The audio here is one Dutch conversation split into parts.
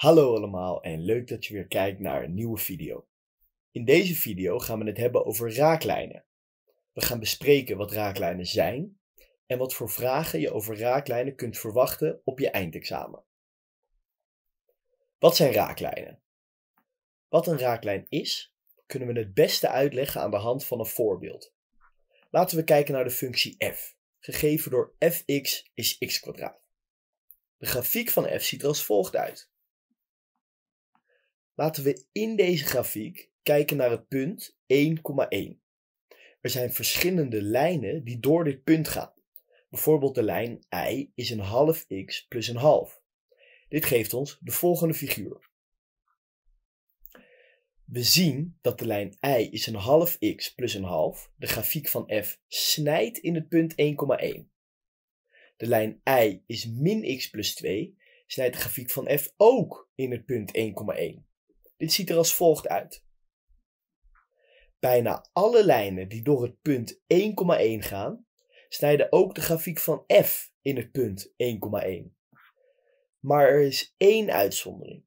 Hallo allemaal en leuk dat je weer kijkt naar een nieuwe video. In deze video gaan we het hebben over raaklijnen. We gaan bespreken wat raaklijnen zijn en wat voor vragen je over raaklijnen kunt verwachten op je eindexamen. Wat zijn raaklijnen? Wat een raaklijn is, kunnen we het beste uitleggen aan de hand van een voorbeeld. Laten we kijken naar de functie f, gegeven door fx is x De grafiek van f ziet er als volgt uit. Laten we in deze grafiek kijken naar het punt 1,1. Er zijn verschillende lijnen die door dit punt gaan. Bijvoorbeeld de lijn i is een half x plus een half. Dit geeft ons de volgende figuur. We zien dat de lijn i is een half x plus een half. De grafiek van f snijdt in het punt 1,1. De lijn i is min x plus 2, snijdt de grafiek van f ook in het punt 1,1. Dit ziet er als volgt uit. Bijna alle lijnen die door het punt 1,1 gaan, snijden ook de grafiek van f in het punt 1,1. Maar er is één uitzondering.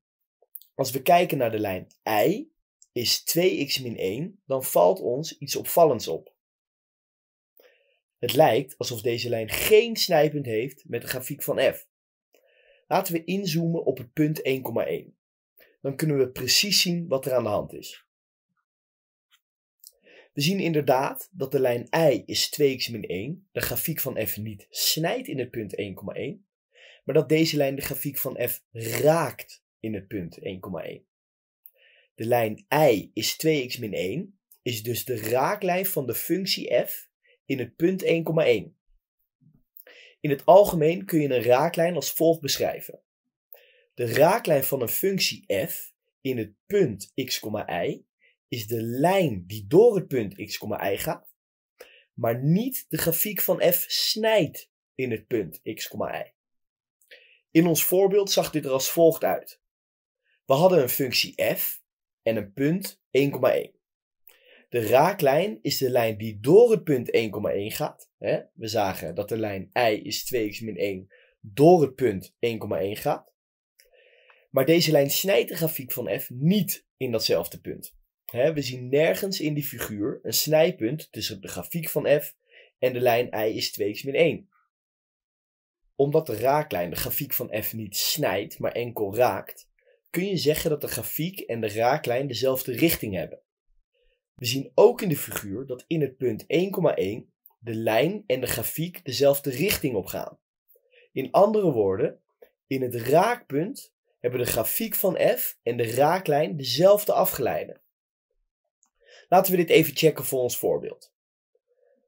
Als we kijken naar de lijn i is 2x-1, dan valt ons iets opvallends op. Het lijkt alsof deze lijn geen snijpunt heeft met de grafiek van f. Laten we inzoomen op het punt 1,1 dan kunnen we precies zien wat er aan de hand is. We zien inderdaad dat de lijn i is 2x min 1, de grafiek van f niet snijdt in het punt 1,1, maar dat deze lijn de grafiek van f raakt in het punt 1,1. De lijn i is 2x min 1, is dus de raaklijn van de functie f in het punt 1,1. In het algemeen kun je een raaklijn als volgt beschrijven. De raaklijn van een functie f in het punt x, y is de lijn die door het punt x, y gaat, maar niet de grafiek van f snijdt in het punt x, y. In ons voorbeeld zag dit er als volgt uit. We hadden een functie f en een punt 1,1. De raaklijn is de lijn die door het punt 1,1 gaat. We zagen dat de lijn i is 2x-1 door het punt 1,1 gaat. Maar deze lijn snijdt de grafiek van f niet in datzelfde punt. we zien nergens in die figuur een snijpunt tussen de grafiek van f en de lijn i is 2x-1. Omdat de raaklijn de grafiek van f niet snijdt, maar enkel raakt, kun je zeggen dat de grafiek en de raaklijn dezelfde richting hebben. We zien ook in de figuur dat in het punt 1,1 de lijn en de grafiek dezelfde richting opgaan. In andere woorden, in het raakpunt hebben de grafiek van f en de raaklijn dezelfde afgeleide. Laten we dit even checken voor ons voorbeeld.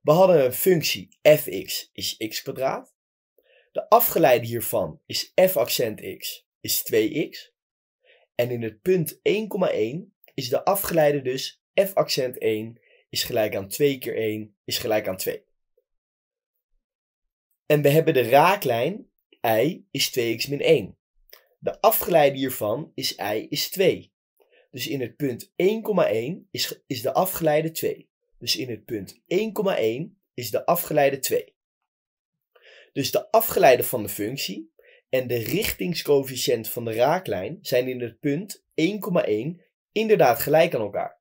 We hadden een functie fx is x kwadraat. De afgeleide hiervan is f accent x is 2x. En in het punt 1,1 is de afgeleide dus f accent 1 is gelijk aan 2 keer 1 is gelijk aan 2. En we hebben de raaklijn i is 2x min 1. De afgeleide hiervan is i is 2. Dus in het punt 1,1 is, is de afgeleide 2. Dus in het punt 1,1 is de afgeleide 2. Dus de afgeleide van de functie en de richtingscoëfficiënt van de raaklijn zijn in het punt 1,1 inderdaad gelijk aan elkaar.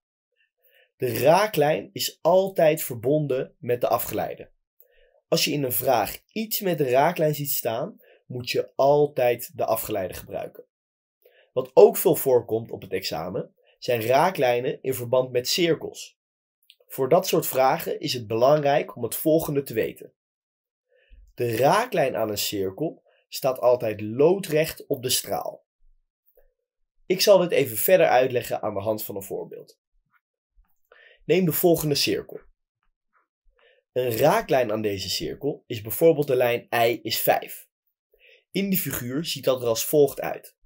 De raaklijn is altijd verbonden met de afgeleide. Als je in een vraag iets met de raaklijn ziet staan, moet je altijd de afgeleide gebruiken. Wat ook veel voorkomt op het examen zijn raaklijnen in verband met cirkels. Voor dat soort vragen is het belangrijk om het volgende te weten. De raaklijn aan een cirkel staat altijd loodrecht op de straal. Ik zal dit even verder uitleggen aan de hand van een voorbeeld. Neem de volgende cirkel. Een raaklijn aan deze cirkel is bijvoorbeeld de lijn i is 5. In de figuur ziet dat er als volgt uit.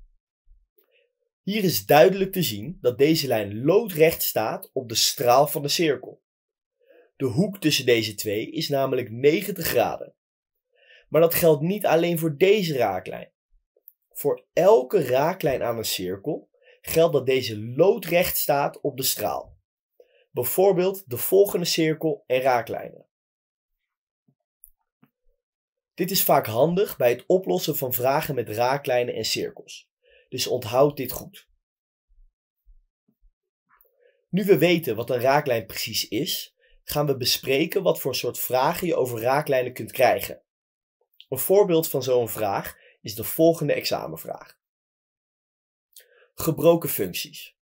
Hier is duidelijk te zien dat deze lijn loodrecht staat op de straal van de cirkel. De hoek tussen deze twee is namelijk 90 graden. Maar dat geldt niet alleen voor deze raaklijn. Voor elke raaklijn aan een cirkel geldt dat deze loodrecht staat op de straal. Bijvoorbeeld de volgende cirkel en raaklijnen. Dit is vaak handig bij het oplossen van vragen met raaklijnen en cirkels. Dus onthoud dit goed. Nu we weten wat een raaklijn precies is, gaan we bespreken wat voor soort vragen je over raaklijnen kunt krijgen. Een voorbeeld van zo'n vraag is de volgende examenvraag. Gebroken functies.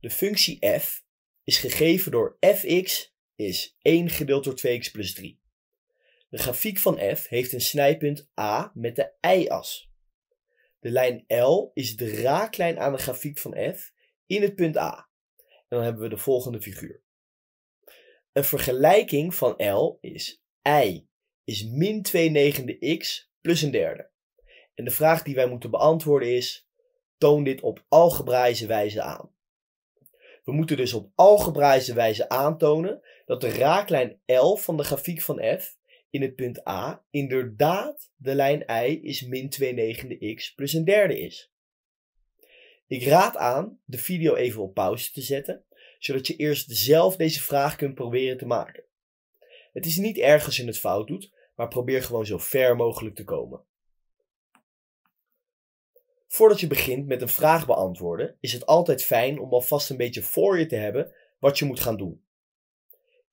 De functie f is gegeven door fx is 1 gedeeld door 2x plus 3. De grafiek van f heeft een snijpunt A met de y-as. De lijn L is de raaklijn aan de grafiek van f in het punt A. En dan hebben we de volgende figuur. Een vergelijking van L is y is min 2 negende x plus een derde. En de vraag die wij moeten beantwoorden is, toon dit op algebraïsche wijze aan. We moeten dus op algebraïsche wijze aantonen dat de raaklijn L van de grafiek van f in het punt A inderdaad de lijn i is min 2 negende x plus een derde is. Ik raad aan de video even op pauze te zetten, zodat je eerst zelf deze vraag kunt proberen te maken. Het is niet erg als je het fout doet, maar probeer gewoon zo ver mogelijk te komen. Voordat je begint met een vraag beantwoorden, is het altijd fijn om alvast een beetje voor je te hebben wat je moet gaan doen.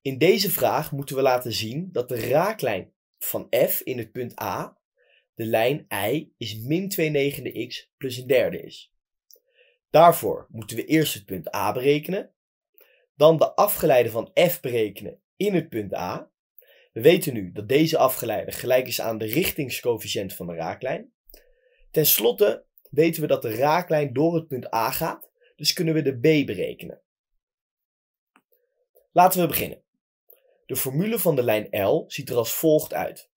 In deze vraag moeten we laten zien dat de raaklijn van f in het punt A, de lijn i, is min 2 negende x plus een derde is. Daarvoor moeten we eerst het punt A berekenen, dan de afgeleide van f berekenen in het punt A. We weten nu dat deze afgeleide gelijk is aan de richtingscoëfficiënt van de raaklijn. Ten slotte weten we dat de raaklijn door het punt A gaat, dus kunnen we de b berekenen. Laten we beginnen. De formule van de lijn L ziet er als volgt uit.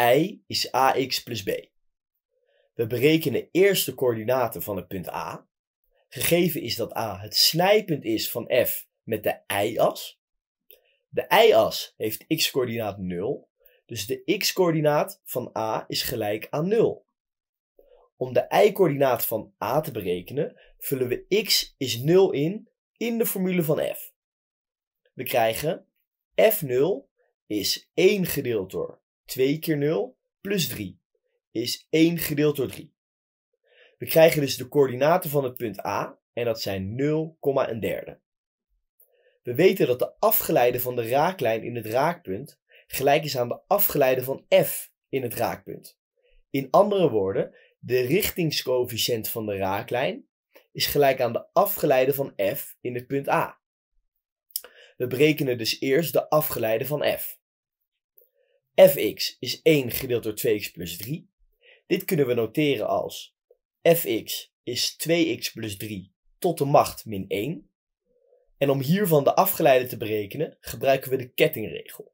I is ax plus b. We berekenen eerst de coördinaten van het punt A. Gegeven is dat A het snijpunt is van f met de y-as. De y-as heeft x-coördinaat 0, dus de x-coördinaat van A is gelijk aan 0. Om de y-coördinaat van A te berekenen, vullen we x is 0 in in de formule van f. We krijgen f0 is 1 gedeeld door 2 keer 0 plus 3 is 1 gedeeld door 3. We krijgen dus de coördinaten van het punt A en dat zijn 0, derde. We weten dat de afgeleide van de raaklijn in het raakpunt gelijk is aan de afgeleide van f in het raakpunt. In andere woorden, de richtingscoëfficiënt van de raaklijn is gelijk aan de afgeleide van f in het punt A. We berekenen dus eerst de afgeleide van f. fx is 1 gedeeld door 2x plus 3. Dit kunnen we noteren als fx is 2x plus 3 tot de macht min 1. En om hiervan de afgeleide te berekenen gebruiken we de kettingregel.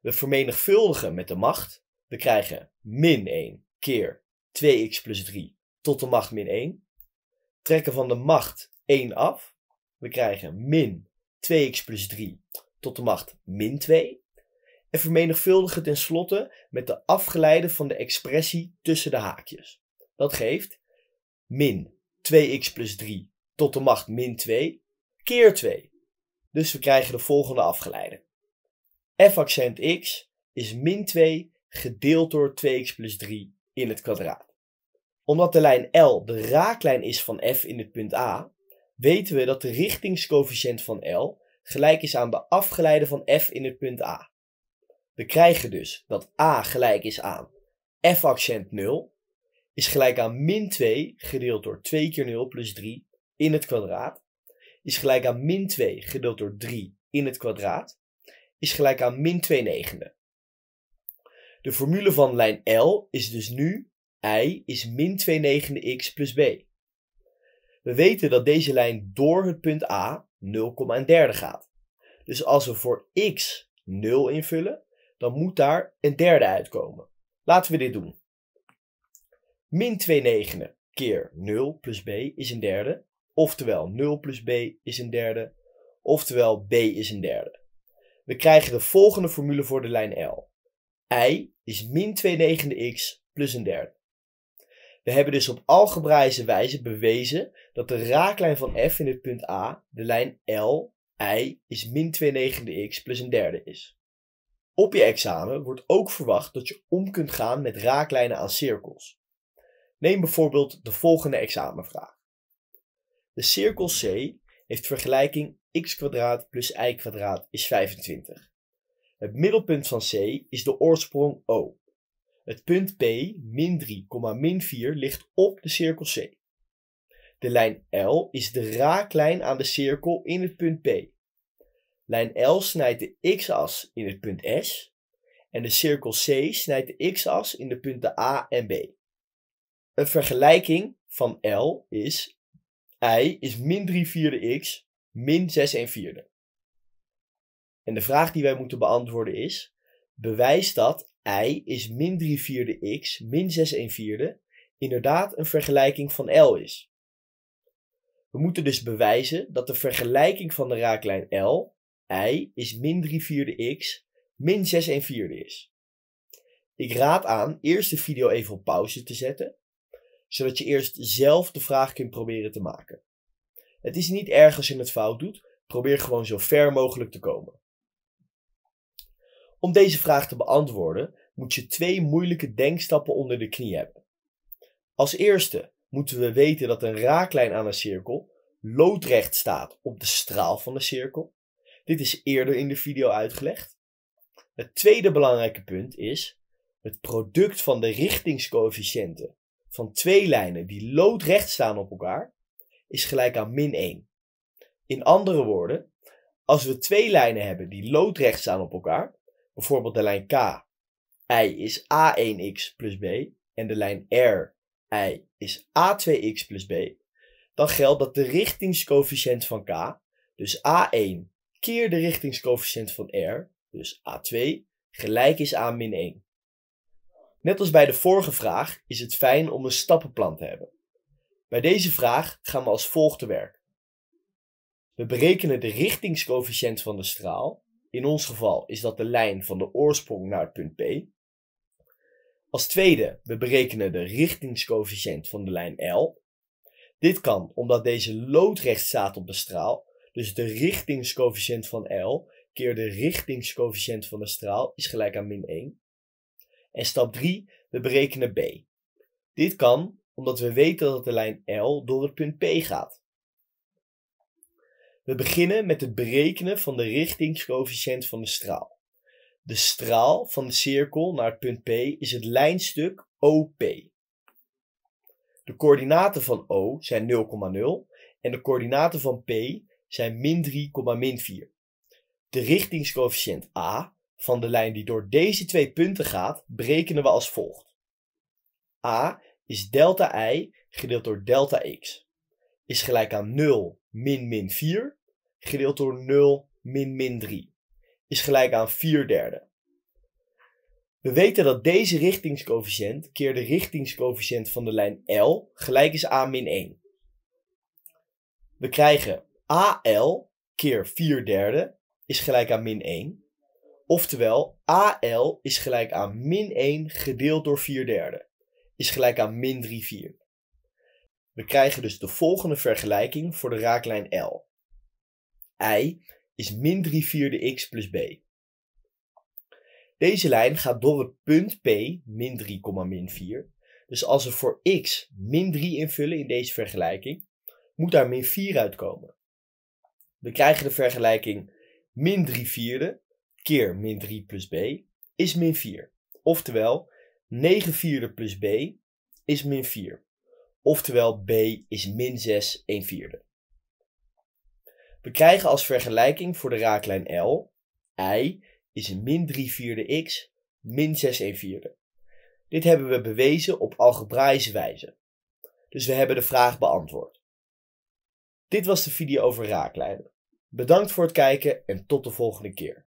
We vermenigvuldigen met de macht. We krijgen min 1 keer 2x plus 3 tot de macht min 1. Trekken van de macht 1 af. We krijgen min 2x plus 3 tot de macht min 2. En vermenigvuldig het tenslotte met de afgeleide van de expressie tussen de haakjes. Dat geeft min 2x plus 3 tot de macht min 2 keer 2. Dus we krijgen de volgende afgeleide. f accent x is min 2 gedeeld door 2x plus 3 in het kwadraat. Omdat de lijn L de raaklijn is van f in het punt A, weten we dat de richtingscoëfficiënt van L gelijk is aan de afgeleide van f in het punt A. We krijgen dus dat A gelijk is aan f-accent 0 is gelijk aan min 2 gedeeld door 2 keer 0 plus 3 in het kwadraat is gelijk aan min 2 gedeeld door 3 in het kwadraat is gelijk aan min 2 negende. De formule van lijn L is dus nu i is min 2 negende x plus b. We weten dat deze lijn door het punt A 0,1 gaat. Dus als we voor x 0 invullen, dan moet daar een derde uitkomen. Laten we dit doen. Min 2 negende keer 0 plus b is een derde. Oftewel 0 plus b is een derde. Oftewel b is een derde. We krijgen de volgende formule voor de lijn L. i is min 2 negende x plus een derde. We hebben dus op algebraïsche wijze bewezen dat de raaklijn van f in het punt A, de lijn L, i is min 2 negende x plus een derde is. Op je examen wordt ook verwacht dat je om kunt gaan met raaklijnen aan cirkels. Neem bijvoorbeeld de volgende examenvraag. De cirkel C heeft vergelijking x plus y is 25. Het middelpunt van C is de oorsprong O. Het punt P, min 3, min 4 ligt op de cirkel C. De lijn L is de raaklijn aan de cirkel in het punt P. Lijn L snijdt de x-as in het punt S en de cirkel C snijdt de x-as in de punten A en B. Een vergelijking van L is i is min 3 vierde x, min 6 1 vierde. En de vraag die wij moeten beantwoorden is, bewijs dat i is min 3 vierde x min 6 1 vierde inderdaad een vergelijking van L is. We moeten dus bewijzen dat de vergelijking van de raaklijn L, i is min 3 vierde x min 6 1 vierde is. Ik raad aan eerst de video even op pauze te zetten, zodat je eerst zelf de vraag kunt proberen te maken. Het is niet erg als je het fout doet, probeer gewoon zo ver mogelijk te komen. Om deze vraag te beantwoorden moet je twee moeilijke denkstappen onder de knie hebben. Als eerste moeten we weten dat een raaklijn aan een cirkel loodrecht staat op de straal van de cirkel. Dit is eerder in de video uitgelegd. Het tweede belangrijke punt is het product van de richtingscoëfficiënten van twee lijnen die loodrecht staan op elkaar is gelijk aan min 1. In andere woorden, als we twee lijnen hebben die loodrecht staan op elkaar, Bijvoorbeeld de lijn K. I is A1x plus B. En de lijn R, I is A2x plus B. Dan geldt dat de richtingscoëfficiënt van K, dus A1 keer de richtingscoëfficiënt van R, dus A2, gelijk is aan min 1. Net als bij de vorige vraag is het fijn om een stappenplan te hebben. Bij deze vraag gaan we als volgt te werk. We berekenen de richtingscoëfficiënt van de straal in ons geval is dat de lijn van de oorsprong naar het punt P. Als tweede, we berekenen de richtingscoëfficiënt van de lijn L. Dit kan omdat deze loodrecht staat op de straal, dus de richtingscoëfficiënt van L keer de richtingscoëfficiënt van de straal is gelijk aan min 1. En stap 3, we berekenen B. Dit kan omdat we weten dat de lijn L door het punt P gaat. We beginnen met het berekenen van de richtingscoëfficiënt van de straal. De straal van de cirkel naar het punt P is het lijnstuk OP. De coördinaten van O zijn 0,0 en de coördinaten van P zijn min 3, 4. De richtingscoëfficiënt A van de lijn die door deze twee punten gaat, berekenen we als volgt. A is delta i gedeeld door delta x. Is gelijk aan 0 min min 4 gedeeld door 0 min min 3 is gelijk aan 4 derde. We weten dat deze richtingscoëfficiënt keer de richtingscoëfficiënt van de lijn L gelijk is aan min 1. We krijgen AL keer 4 derde is gelijk aan min 1. Oftewel, AL is gelijk aan min 1 gedeeld door 4 derde. Is gelijk aan min 3 4. We krijgen dus de volgende vergelijking voor de raaklijn L i is min 3 vierde x plus b. Deze lijn gaat door het punt P, min 3, min 4. Dus als we voor x min 3 invullen in deze vergelijking, moet daar min 4 uitkomen. We krijgen de vergelijking min 3 vierde keer min 3 plus b is min 4. Oftewel, 9 vierde plus b is min 4. Oftewel, b is min 6 1 vierde. We krijgen als vergelijking voor de raaklijn L, I is min 3 vierde x, min 6 1 vierde. Dit hebben we bewezen op algebraïsche wijze. Dus we hebben de vraag beantwoord. Dit was de video over raaklijnen. Bedankt voor het kijken en tot de volgende keer.